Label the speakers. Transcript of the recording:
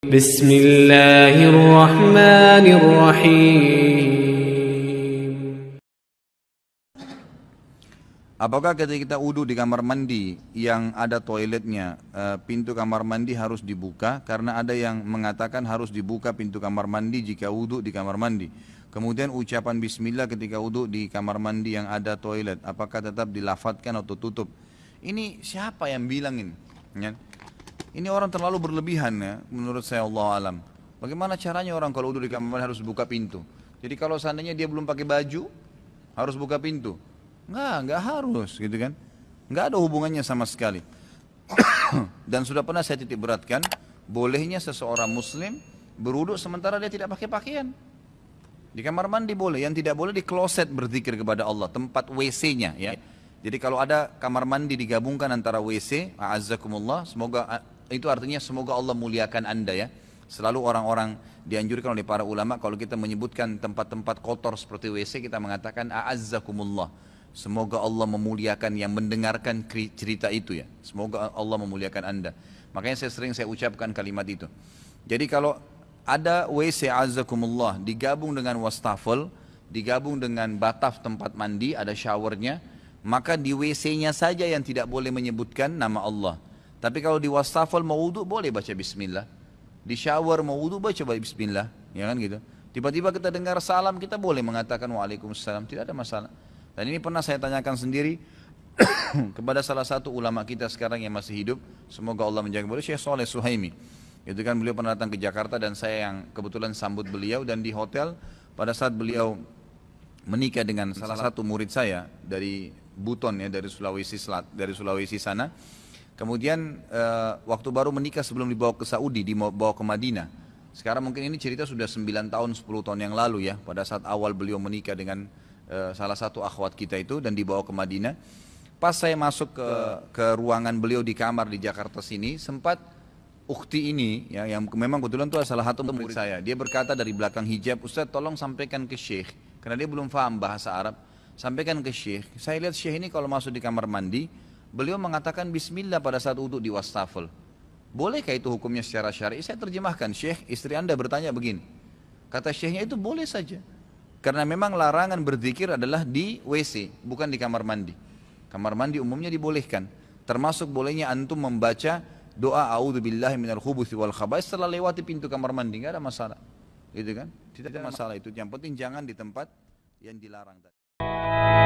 Speaker 1: Bismillahirrahmanirrahim. Apakah ketika kita wudhu di kamar mandi yang ada toiletnya, eh, pintu kamar mandi harus dibuka karena ada yang mengatakan harus dibuka pintu kamar mandi jika wudhu di kamar mandi. Kemudian ucapan bismillah ketika wudhu di kamar mandi yang ada toilet, apakah tetap dilafatkan atau tutup? Ini siapa yang bilangin? ini? Ya. Ini orang terlalu berlebihan ya, menurut saya Allah alam. Bagaimana caranya orang kalau udah di kamar mandi harus buka pintu? Jadi kalau seandainya dia belum pakai baju, harus buka pintu. Enggak, enggak harus gitu kan. Enggak ada hubungannya sama sekali. Dan sudah pernah saya titik beratkan, bolehnya seseorang muslim beruduk sementara dia tidak pakai pakaian. Di kamar mandi boleh, yang tidak boleh di kloset berzikir kepada Allah, tempat WC-nya ya. Jadi kalau ada kamar mandi digabungkan antara WC, azzakumullah, semoga itu artinya semoga Allah muliakan Anda ya. Selalu orang-orang dianjurkan oleh para ulama kalau kita menyebutkan tempat-tempat kotor seperti WC kita mengatakan a'azzakumullah. Semoga Allah memuliakan yang mendengarkan cerita itu ya. Semoga Allah memuliakan Anda. Makanya saya sering saya ucapkan kalimat itu. Jadi kalau ada WC azakumullah digabung dengan wastafel, digabung dengan bataf tempat mandi, ada showernya, maka di WC-nya saja yang tidak boleh menyebutkan nama Allah. Tapi kalau di wastafel mau wudhu boleh baca bismillah. Di shower mau wudhu baca bismillah. Ya kan gitu. Tiba-tiba kita dengar salam kita boleh mengatakan waalaikumsalam. Tidak ada masalah. Dan ini pernah saya tanyakan sendiri kepada salah satu ulama kita sekarang yang masih hidup. Semoga Allah menjaga beliau Syekh Soleh Suhaimi. Itu kan beliau pernah datang ke Jakarta dan saya yang kebetulan sambut beliau dan di hotel pada saat beliau menikah dengan salah satu murid saya dari Buton ya dari Sulawesi Selat dari Sulawesi sana Kemudian uh, waktu baru menikah sebelum dibawa ke Saudi, dibawa ke Madinah. Sekarang mungkin ini cerita sudah 9 tahun, 10 tahun yang lalu ya, pada saat awal beliau menikah dengan uh, salah satu akhwat kita itu dan dibawa ke Madinah. Pas saya masuk ke, ke ruangan beliau di kamar di Jakarta sini, sempat ukti ini ya, yang memang kebetulan itu salah satu murid saya. Dia berkata dari belakang hijab, Ustaz tolong sampaikan ke Syekh, karena dia belum paham bahasa Arab. Sampaikan ke Syekh, saya lihat Syekh ini kalau masuk di kamar mandi, Beliau mengatakan bismillah pada saat wudhu di wastafel. Bolehkah itu hukumnya secara syar'i? Saya terjemahkan, Syekh, istri Anda bertanya begini. Kata Syekhnya itu boleh saja. Karena memang larangan berzikir adalah di WC, bukan di kamar mandi. Kamar mandi umumnya dibolehkan. Termasuk bolehnya antum membaca doa a'udzubillahi minal khubuthi wal khabais setelah lewati pintu kamar mandi, nggak ada masalah. Gitu kan? Tidak ada masalah itu. Yang penting jangan di tempat yang dilarang tadi.